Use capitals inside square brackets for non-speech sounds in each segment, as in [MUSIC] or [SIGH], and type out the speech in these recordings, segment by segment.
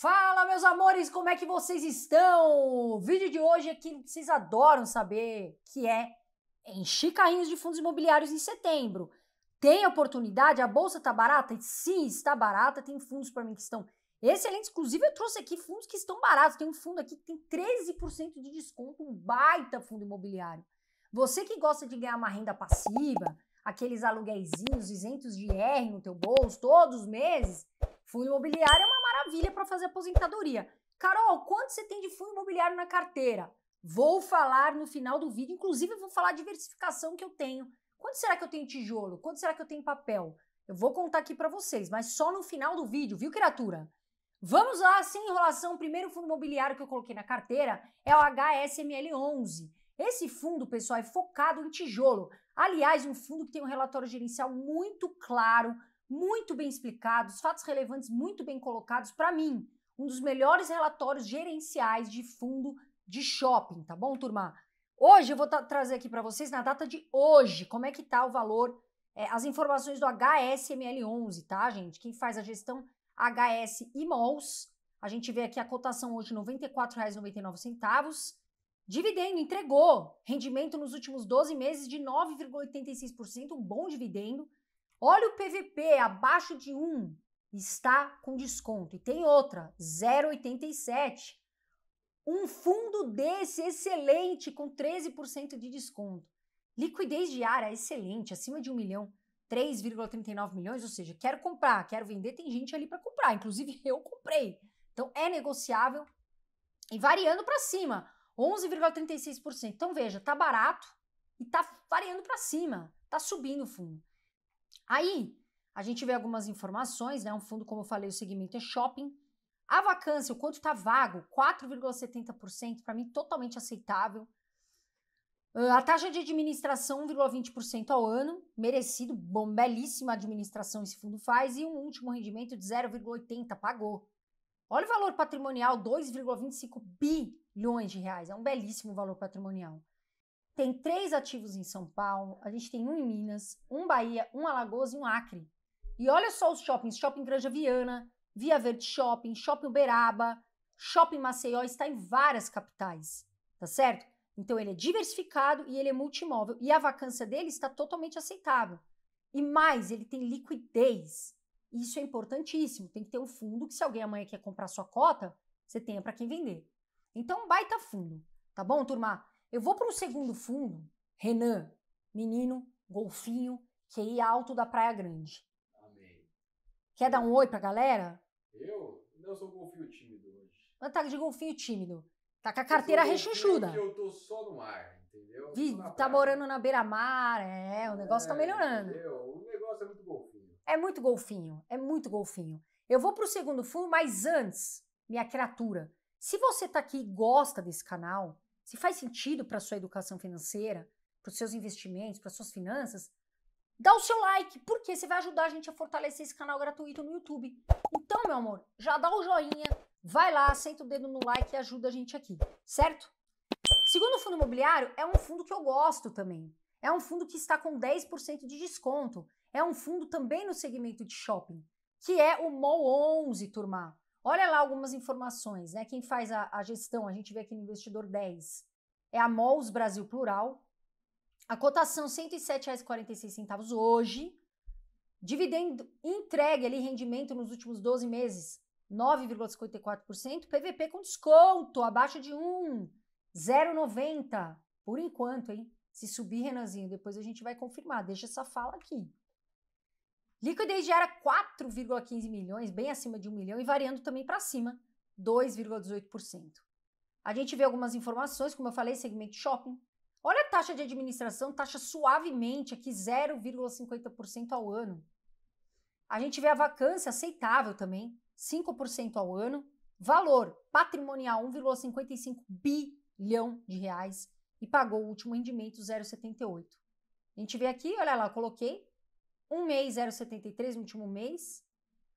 Fala, meus amores, como é que vocês estão? O vídeo de hoje é que vocês adoram saber, que é encher carrinhos de fundos imobiliários em setembro. Tem oportunidade? A bolsa tá barata? Sim, está barata. Tem fundos para mim que estão excelentes. Inclusive, eu trouxe aqui fundos que estão baratos. Tem um fundo aqui que tem 13% de desconto, um baita fundo imobiliário. Você que gosta de ganhar uma renda passiva, aqueles aluguezinhos isentos de R no teu bolso todos os meses, fundo imobiliário é maravilha para fazer aposentadoria. Carol, quanto você tem de fundo imobiliário na carteira? Vou falar no final do vídeo, inclusive vou falar a diversificação que eu tenho. Quanto será que eu tenho tijolo? Quanto será que eu tenho papel? Eu vou contar aqui para vocês, mas só no final do vídeo, viu, criatura? Vamos lá, sem enrolação. O primeiro fundo imobiliário que eu coloquei na carteira é o HSML11. Esse fundo, pessoal, é focado em tijolo. Aliás, um fundo que tem um relatório gerencial muito claro, muito bem explicados, fatos relevantes muito bem colocados. Para mim, um dos melhores relatórios gerenciais de fundo de shopping, tá bom, turma? Hoje eu vou trazer aqui para vocês, na data de hoje, como é que tá o valor, é, as informações do HSML11, tá, gente? Quem faz a gestão HS e MOLS. A gente vê aqui a cotação hoje R$ 94,99. Dividendo entregou rendimento nos últimos 12 meses de 9,86%, um bom dividendo. Olha o PVP abaixo de 1 está com desconto. E tem outra, 0,87. Um fundo desse excelente com 13% de desconto. Liquidez diária excelente, acima de 1 milhão, 3,39 milhões, ou seja, quero comprar, quero vender, tem gente ali para comprar, inclusive [LAUGHS] eu comprei. Então é negociável e variando para cima, 11,36%. Então veja, tá barato e tá variando para cima, tá subindo o fundo. Aí, a gente vê algumas informações, né? Um fundo, como eu falei, o segmento é shopping. A vacância, o quanto está vago, 4,70%, para mim totalmente aceitável. Ah, a taxa de administração, 1,20% ao ano, merecido, bom, belíssima administração esse fundo faz, e um último rendimento de 0,80%, pagou. Olha o valor patrimonial, 2,25 bilhões de reais, é um belíssimo valor patrimonial tem três ativos em São Paulo, a gente tem um em Minas, um Bahia, um Alagoas e um Acre. E olha só os shoppings: Shopping Granja Viana, Via Verde Shopping, Shopping Uberaba, Shopping Maceió está em várias capitais, tá certo? Então ele é diversificado e ele é multimóvel. E a vacância dele está totalmente aceitável. E mais, ele tem liquidez. Isso é importantíssimo. Tem que ter um fundo que, se alguém amanhã quer comprar sua cota, você tenha para quem vender. Então, baita fundo, tá bom, turma? Eu vou para um segundo fundo, Renan, menino, golfinho, que é ia alto da Praia Grande. Amém. Quer dar um oi pra galera? Eu? Não, eu sou um golfinho tímido hoje. Mas tá de golfinho tímido. Tá com a carteira eu rechuchuda. Eu tô só no mar, entendeu? Vi, tá praia. morando na beira-mar, é, o negócio tá é, tá melhorando. Entendeu? O negócio é muito golfinho. É muito golfinho, é muito golfinho. Eu vou pro segundo fundo, mas antes, minha criatura, se você tá aqui e gosta desse canal, se faz sentido para sua educação financeira, para os seus investimentos, para suas finanças, dá o seu like, porque você vai ajudar a gente a fortalecer esse canal gratuito no YouTube. Então, meu amor, já dá o joinha, vai lá, senta o dedo no like e ajuda a gente aqui, certo? Segundo fundo imobiliário, é um fundo que eu gosto também. É um fundo que está com 10% de desconto. É um fundo também no segmento de shopping, que é o MOL 11, turma. Olha lá algumas informações, né? Quem faz a, a gestão, a gente vê aqui no investidor 10, é a Mols Brasil Plural. A cotação R$ 107,46 hoje. Dividendo entregue ali, rendimento nos últimos 12 meses, 9,54%. PVP com desconto, abaixo de 1, 0,90. Por enquanto, hein? Se subir, Renanzinho, depois a gente vai confirmar. Deixa essa fala aqui. Liquidez gera 4,15 milhões, bem acima de 1 milhão, e variando também para cima, 2,18%. A gente vê algumas informações, como eu falei, segmento shopping. Olha a taxa de administração, taxa suavemente aqui 0,50% ao ano. A gente vê a vacância aceitável também, 5% ao ano. Valor patrimonial 1,55 bilhão de reais e pagou o último rendimento 0,78. A gente vê aqui, olha lá, coloquei um mês 0,73 no último mês,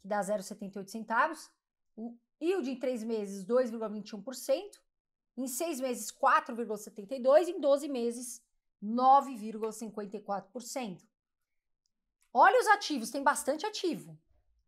que dá 0,78 centavos. O yield em três meses 2,21%, em seis meses 4,72, em 12 meses 9,54%. Olha os ativos, tem bastante ativo.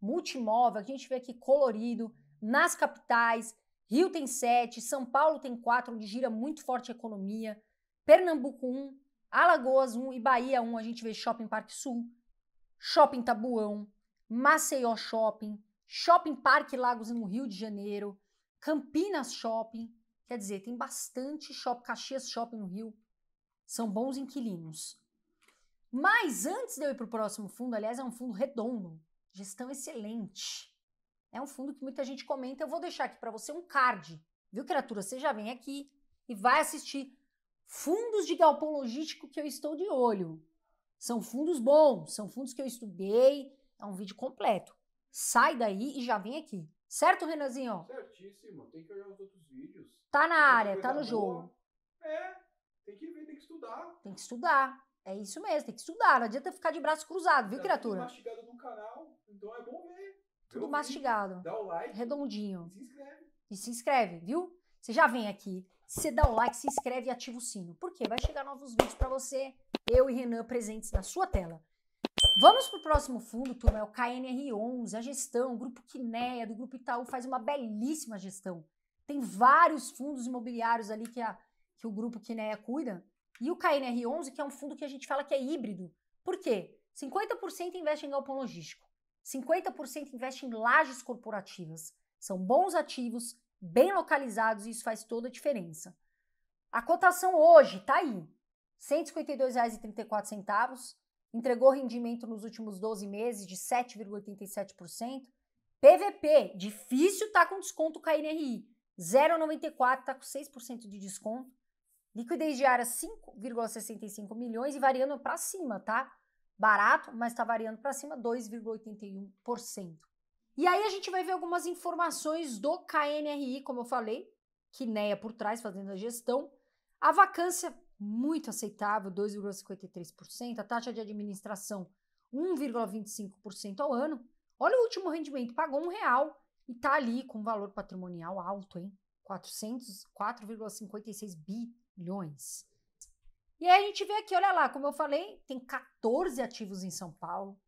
Multimóvel, a gente vê aqui colorido, nas capitais, Rio tem 7, São Paulo tem 4, onde gira muito forte a economia, Pernambuco 1, um, Alagoas 1 um, e Bahia 1, um, a gente vê Shopping Parque Sul, Shopping Tabuão, Maceió Shopping, Shopping Parque Lagos no Rio de Janeiro, Campinas Shopping, quer dizer, tem bastante shopping, Caxias Shopping no Rio, são bons inquilinos. Mas antes de eu ir para o próximo fundo, aliás, é um fundo redondo, gestão excelente. É um fundo que muita gente comenta. Eu vou deixar aqui para você um card, viu, criatura? Você já vem aqui e vai assistir fundos de galpão logístico que eu estou de olho. São fundos bons, são fundos que eu estudei, é um vídeo completo. Sai daí e já vem aqui. Certo, Renanzinho? Certíssimo, tem que olhar os outros vídeos. Tá na área, tá no jogo. É, tem que ver, tem que estudar. Tem que estudar. É isso mesmo, tem que estudar. Não adianta ficar de braço cruzado, viu, criatura? Tudo mastigado no canal, então é bom ver. Tudo então mastigado. Vídeo, dá o like. Redondinho. E se inscreve. E se inscreve, viu? Você já vem aqui, você dá o like, se inscreve e ativa o sino. Porque vai chegar novos vídeos para você, eu e Renan presentes na sua tela. Vamos para o próximo fundo, turma, é o KNR11, a gestão, o Grupo Quinéia, do Grupo Itaú, faz uma belíssima gestão. Tem vários fundos imobiliários ali que, a, que o Grupo Quinéia cuida. E o KNR11, que é um fundo que a gente fala que é híbrido. Por quê? 50% investe em galpão logístico, 50% investe em lajes corporativas. São bons ativos, bem localizados, isso faz toda a diferença. A cotação hoje está aí, R$ 152,34, entregou rendimento nos últimos 12 meses de 7,87%. PVP, difícil tá com desconto com a NRI, 0,94 tá com 6% de desconto. Liquidez diária 5,65 milhões e variando para cima, tá? Barato, mas está variando para cima 2,81%. E aí a gente vai ver algumas informações do KNRI, como eu falei, que NEA né, é por trás fazendo a gestão. A vacância muito aceitável, 2,53%, a taxa de administração 1,25% ao ano. Olha o último rendimento, pagou um real e tá ali com valor patrimonial alto, hein? 404,56 bilhões. E aí a gente vê aqui, olha lá, como eu falei, tem 14 ativos em São Paulo,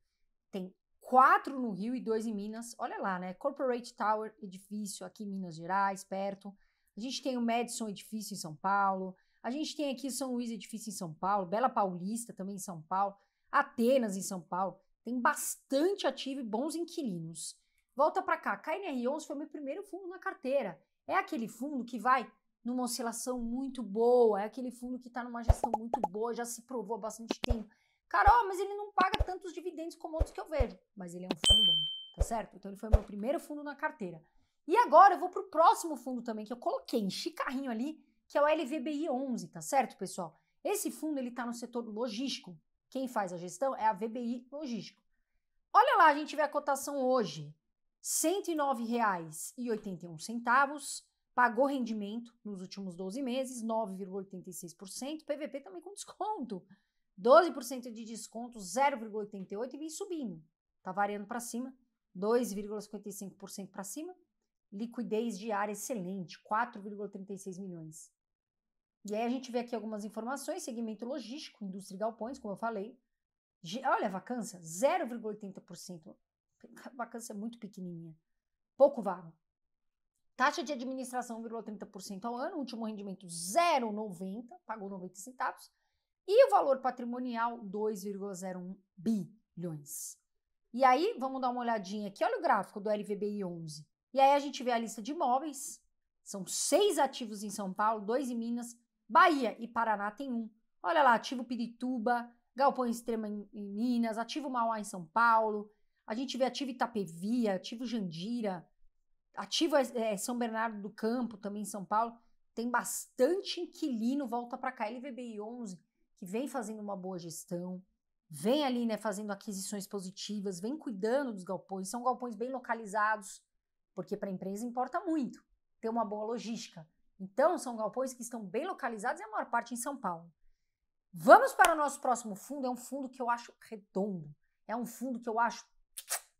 tem quatro no Rio e dois em Minas. Olha lá, né? Corporate Tower, edifício aqui em Minas Gerais, perto. A gente tem o Madison Edifício em São Paulo. A gente tem aqui São Luís Edifício em São Paulo, Bela Paulista também em São Paulo, Atenas em São Paulo. Tem bastante ativo e bons inquilinos. Volta para cá, KNR11 foi meu primeiro fundo na carteira. É aquele fundo que vai numa oscilação muito boa, é aquele fundo que está numa gestão muito boa, já se provou há bastante tempo Carol, mas ele não paga tantos dividendos como outros que eu vejo. Mas ele é um fundo bom, tá certo? Então ele foi meu primeiro fundo na carteira. E agora eu vou pro próximo fundo também, que eu coloquei em chicarrinho ali, que é o LVBI 11, tá certo, pessoal? Esse fundo ele tá no setor logístico. Quem faz a gestão é a VBI Logístico. Olha lá, a gente vê a cotação hoje, R$ 109,81, pagou rendimento nos últimos 12 meses, 9,86%, PVP também com desconto. 12% de desconto, 0,88 e vem subindo. Tá variando para cima, 2,55% para cima. Liquidez diária excelente, 4,36 milhões. E aí a gente vê aqui algumas informações, segmento logístico, indústria e galpões, como eu falei. Olha a vacância, 0,80%. Vacância é muito pequenininha, pouco vago. Taxa de administração, 1,30% ao ano, último rendimento 0,90, pagou 90 centavos. E o valor patrimonial, 2,01 bilhões. E aí, vamos dar uma olhadinha aqui. Olha o gráfico do LVBI 11. E aí a gente vê a lista de imóveis. São seis ativos em São Paulo, dois em Minas, Bahia e Paraná tem um. Olha lá, ativo Pirituba, Galpão Extrema em, em Minas, ativo Mauá em São Paulo. A gente vê ativo Itapevia, ativo Jandira, ativo é, São Bernardo do Campo, também em São Paulo. Tem bastante inquilino, volta para cá, LVBI 11 que vem fazendo uma boa gestão, vem ali, né, fazendo aquisições positivas, vem cuidando dos galpões, são galpões bem localizados, porque para a empresa importa muito ter uma boa logística. Então, são galpões que estão bem localizados e a maior parte em São Paulo. Vamos para o nosso próximo fundo, é um fundo que eu acho redondo, é um fundo que eu acho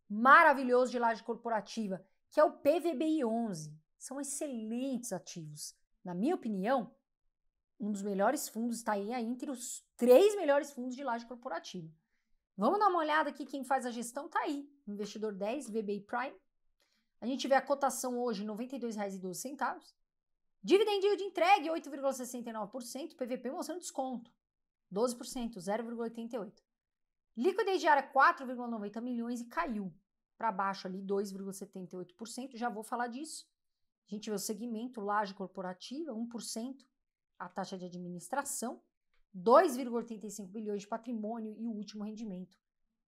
maravilhoso de laje corporativa, que é o PVBI 11. São excelentes ativos. Na minha opinião, um dos melhores fundos, está aí entre os três melhores fundos de laje corporativa. Vamos dar uma olhada aqui, quem faz a gestão está aí, investidor 10, VBI Prime. A gente vê a cotação hoje R$ 92,12. Dividend de entregue 8,69%, PVP mostrando desconto 12%, 0,88%. Liquidez diária 4,90 milhões e caiu para baixo ali 2,78%, já vou falar disso. A gente vê o segmento laje corporativa 1%, a taxa de administração, 2,85 bilhões de patrimônio e o último rendimento,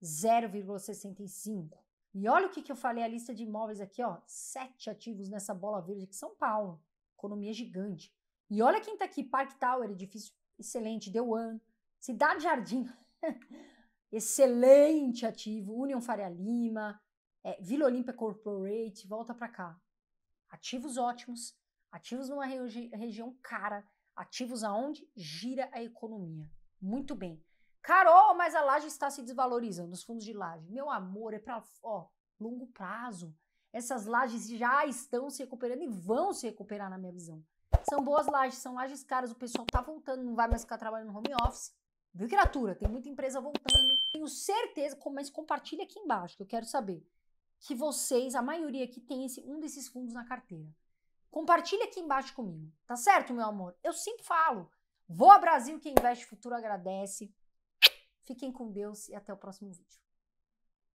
0,65. E olha o que, que eu falei, a lista de imóveis aqui, ó, sete ativos nessa bola verde que São Paulo, economia gigante. E olha quem tá aqui, Park Tower, edifício excelente, The One, Cidade Jardim, [LAUGHS] excelente ativo, União Faria Lima, é, Vila Olímpia Corporate, volta para cá. Ativos ótimos, ativos numa regi região cara, Ativos aonde gira a economia. Muito bem. Carol, mas a laje está se desvalorizando, os fundos de laje. Meu amor, é para longo prazo. Essas lajes já estão se recuperando e vão se recuperar, na minha visão. São boas lajes, são lajes caras, o pessoal tá voltando, não vai mais ficar trabalhando no home office. Viu, criatura? Tem muita empresa voltando. Tenho certeza, mas compartilha aqui embaixo, que eu quero saber que vocês, a maioria aqui, tem esse, um desses fundos na carteira. Compartilha aqui embaixo comigo, tá certo, meu amor? Eu sempre falo. Vou a Brasil, quem investe futuro agradece. Fiquem com Deus e até o próximo vídeo.